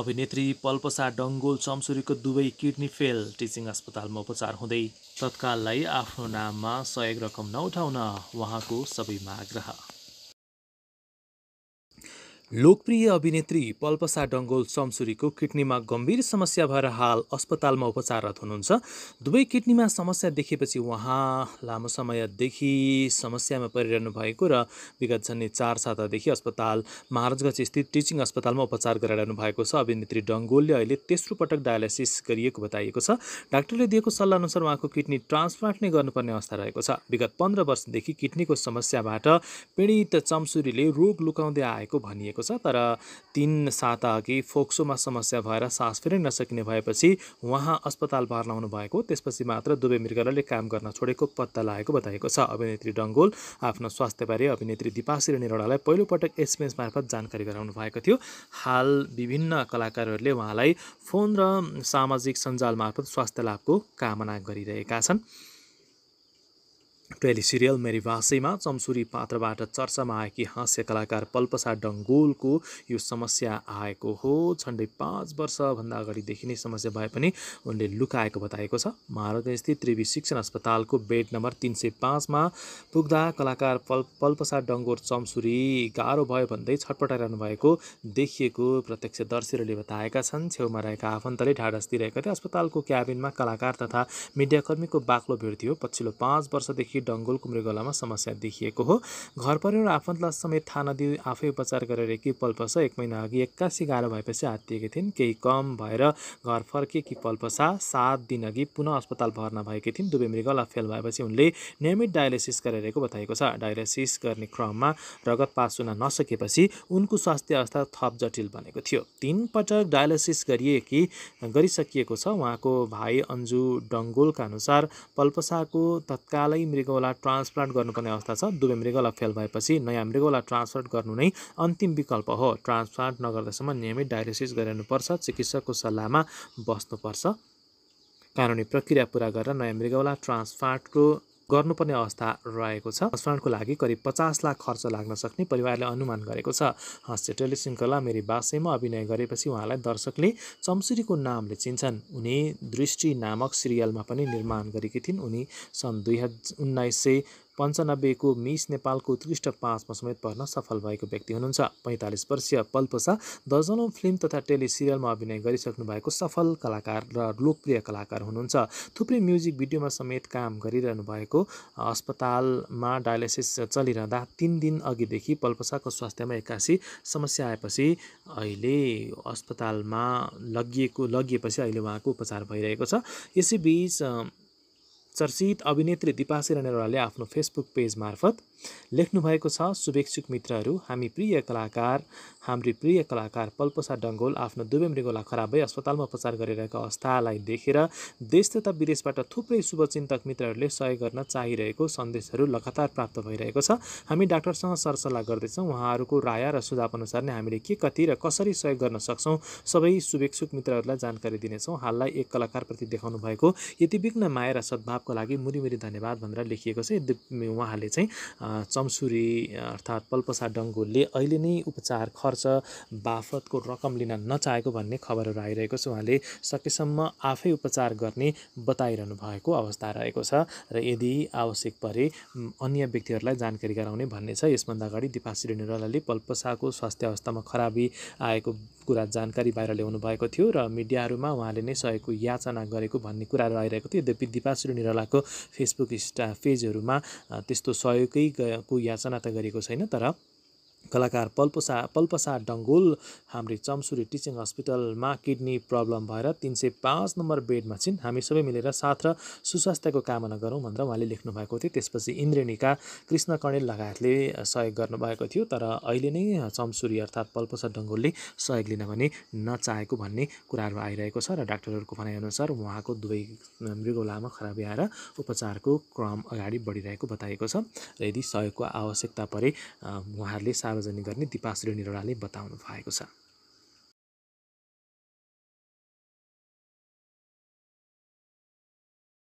अभिनेत्री पल्पसा डङ्गोल चम्सुरीको दुवै kidney fail teaching अस्पतालमा उपचार हुँदै तत्काललाई आफ्नो नाममा सहयोग रकम नउठाउन उहाँको सबैमा आग्रह लोकप्रिय अभिनेत्री पल्पसा डङ्गोल चम्सुरीको किडनीमा गम्भीर समस्या भएर हाल अस्पतालमा उपचाररत हुनुहुन्छ दुवै किडनीमा समस्या देखेपछि उहाँ लामो समयदेखि समस्यामा परिरहनु भएको र विगत झन् चार सातादेखि अस्पताल महाराजगञ्ज स्थित टिचिङ अस्पतालमा उपचार गराइरहनु भएको छ अभिनेत्री डङ्गोलले अहिले तेस्रो पटक डायलिसिस गरिएको बताइएको छ डाक्टरले दिएको सल्लाह अनुसार उहाँको किडनी ट्रान्सप्लान्ट नै गर्नुपर्ने अवस्था रहेको छ विगत पन्ध्र वर्षदेखि किडनीको समस्याबाट पीडित चम्सुरीले रोग लुकाउँदै आएको भनिएको छ तर तिन साता अघि फोक्सोमा समस्या भएर सास फेरि नसकिने भएपछि उहाँ अस्पताल बार लाउनु भएको त्यसपछि मात्र दुवै मृगलाले काम गर्न छोडेको पत्ता लागेको बताएको छ अभिनेत्री डङ्गोल आफ्नो स्वास्थ्यबारे अभिनेत्री दिपाश्री रोडालाई पहिलोपटक एसएमएस मार्फत जानकारी गराउनु भएको थियो हाल विभिन्न कलाकारहरूले उहाँलाई फोन र सामाजिक सञ्जाल मार्फत स्वास्थ्य लाभको कामना गरिरहेका छन् सिरियल मेरी मेरीभाषीमा चम्सुरी पात्रबाट चर्चामा आएकी हास्य कलाकार पल्पसा डङ्गोलको यो समस्या आएको हो झन्डै पाँच वर्षभन्दा अगाडिदेखि नै समस्या भए पनि उनले लुकाएको बताएको छ महारथस्थित त्रिवी शिक्षण अस्पतालको बेड नम्बर तिन सय पाँचमा पुग्दा कलाकार पल् पल्पसा डङ्गोर चम्सुरी गाह्रो भयो भन्दै छटपटाइरहनु भएको देखिएको प्रत्यक्षदर्शीहरूले बताएका छन् छेउमा रहेका आफन्तले ढाडस दिइरहेका थिए अस्पतालको क्याबिनमा कलाकार तथा मिडियाकर्मीको बाक्लो भिड थियो पछिल्लो पाँच वर्षदेखि डङ्गोल कुम्रे समस्या देखिएको हो घर परिवार आफन्तलाई समेत थाहा नदिई आफै उपचार गरेर कि पल्पसा एक महिना अघि एक्कासी गाह्रो भएपछि हात्तिएकी थिइन् केही कम भएर घर फर्के कि पल्पसा सात अघि पुनः अस्पताल भर्ना भएकी थिइन् दुवै मृगला फेल भएपछि उनले नियमित डायलिसिस गरिरहेको बताएको छ डायलिसिस गर्ने क्रममा रगत पास हुन नसकेपछि उनको स्वास्थ्य अवस्था थप जटिल बनेको थियो तिनपटक डायलिसिस गरिए कि गरिसकिएको छ उहाँको भाइ अन्जु डङ्गोलका अनुसार पल्पसाको तत्कालै मृग मृगौला ट्रान्सप्लान्ट गर्नुपर्ने अवस्था छ दुवै मृगौला फेल भएपछि नयाँ मृगौला ट्रान्सप्लान्ट गर्नु नै अन्तिम विकल्प हो ट्रान्सप्लान्ट नगर्दासम्म नियमित डायलिसिस गराउनुपर्छ चिकित्सकको सल्लाहमा बस्नुपर्छ कानुनी प्रक्रिया पुरा गरेर नयाँ मृगौला ट्रान्सप्लान्टको गर्नुपर्ने अवस्था रहेको छ स्मरणको लागि करिब पचास लाख खर्च लाग्न सक्ने परिवारले अनुमान गरेको छ हाँस्यटेली श्रृङ्खला मेरी बासेमा अभिनय गरेपछि उहाँलाई दर्शकले चम्सुरीको नामले चिन्छन् उनी दृष्टि नामक सिरियलमा पनि निर्माण गरेकी थिइन् उनी सन् दुई हजार उन्नाइस सय पन्चानब्बेको मिस नेपालको उत्कृष्ट पाँचमा समेत पर्न सफल भएको व्यक्ति हुनुहुन्छ पैँतालिस वर्षीय पल्पोसा दर्जनौँ फिल्म तथा टेलिसिरियलमा अभिनय गरिसक्नु भएको सफल कलाकार र लोकप्रिय कलाकार हुनुहुन्छ थुप्रै म्युजिक भिडियोमा समेत काम गरिरहनु भएको अस्पतालमा डायलिसिस चलिरहँदा तिन दिन अघिदेखि पल्पसाको स्वास्थ्यमा एक्कासी समस्या आएपछि अहिले अस्पतालमा लगिएको लगिएपछि अहिले उहाँको उपचार भइरहेको छ यसैबिच चर्चित अभिनेत्री दिपासी सिरानेवालाले आफ्नो फेसबुक पेज मार्फत लेख्नुभएको छ शुभेच्छुक मित्रहरू हामी प्रिय कलाकार हाम्री प्रिय कलाकार पल्पसा डङ्गोल आफ्नो दुवै मृगोला खराब भई अस्पतालमा उपचार गरिरहेको अवस्थालाई देखेर देश तथा विदेशबाट थुप्रै शुभचिन्तक मित्रहरूले सहयोग गर्न चाहिरहेको सन्देशहरू लगातार प्राप्त भइरहेको छ हामी डाक्टरसँग सरसल्लाह गर्दैछौँ उहाँहरूको राय र सुझाव अनुसार नै हामीले के कति र कसरी सहयोग गर्न सक्छौँ सबै शुभेच्छुक मित्रहरूलाई जानकारी दिनेछौँ हाललाई एक कलाकारप्रति देखाउनु भएको यति विघ्न माया र सद्भावको लागि मुरी धन्यवाद भनेर लेखिएको छ यद्यपि उहाँले चाहिँ चम्सुरी अर्थात् पल्पसा डङ्गोलले अहिले नै उपचार खर्च बाफतको रकम लिन नचाहेको भन्ने खबरहरू आइरहेको छ उहाँले सकेसम्म आफै उपचार गर्ने बताइरहनु भएको अवस्था रहेको छ र यदि आवश्यक परे अन्य व्यक्तिहरूलाई जानकारी गराउने भन्ने छ यसभन्दा अगाडि दिपा सिडेनिवालाले पल्पसाको स्वास्थ्य अवस्थामा खराबी आएको कुरा जानकारी बाहिर ल्याउनु भएको थियो र मिडियाहरूमा उहाँले नै सहयोगको याचना गरेको भन्ने कुराहरू आइरहेको थियो यद्यपि दिपाश्री निरलाको फेसबुक इन्स्टा पेजहरूमा त्यस्तो सहयोगकै को याचना त गरेको छैन तर कलाकार पल्पसा पल्पसा डङ्गुल हाम्रो चम्सुरी टिचिङ हस्पिटलमा किडनी प्रब्लम भएर तिन सय पाँच नम्बर बेडमा छिन् हामी सबै मिलेर साथ र सुस्वास्थ्यको कामना गरौँ भनेर उहाँले लेख्नुभएको थियो त्यसपछि इन्द्रेणीका कृष्ण कणेल लगायतले सहयोग गर्नुभएको थियो तर अहिले नै चम्सुरी अर्थात् पल्पसा डङ्गुलले सहयोग लिन भने नचाहेको भन्ने कुराहरू आइरहेको छ र डाक्टरहरूको भनाइअनुसार उहाँको दुवै मृगौलामा खराबी आएर उपचारको क्रम अगाडि बढिरहेको बताएको छ र यदि सहयोगको आवश्यकता परे उहाँहरूले सा सार्वजनिक गर्ने दिपा श्रेणी रोडाले बताउनु भएको छ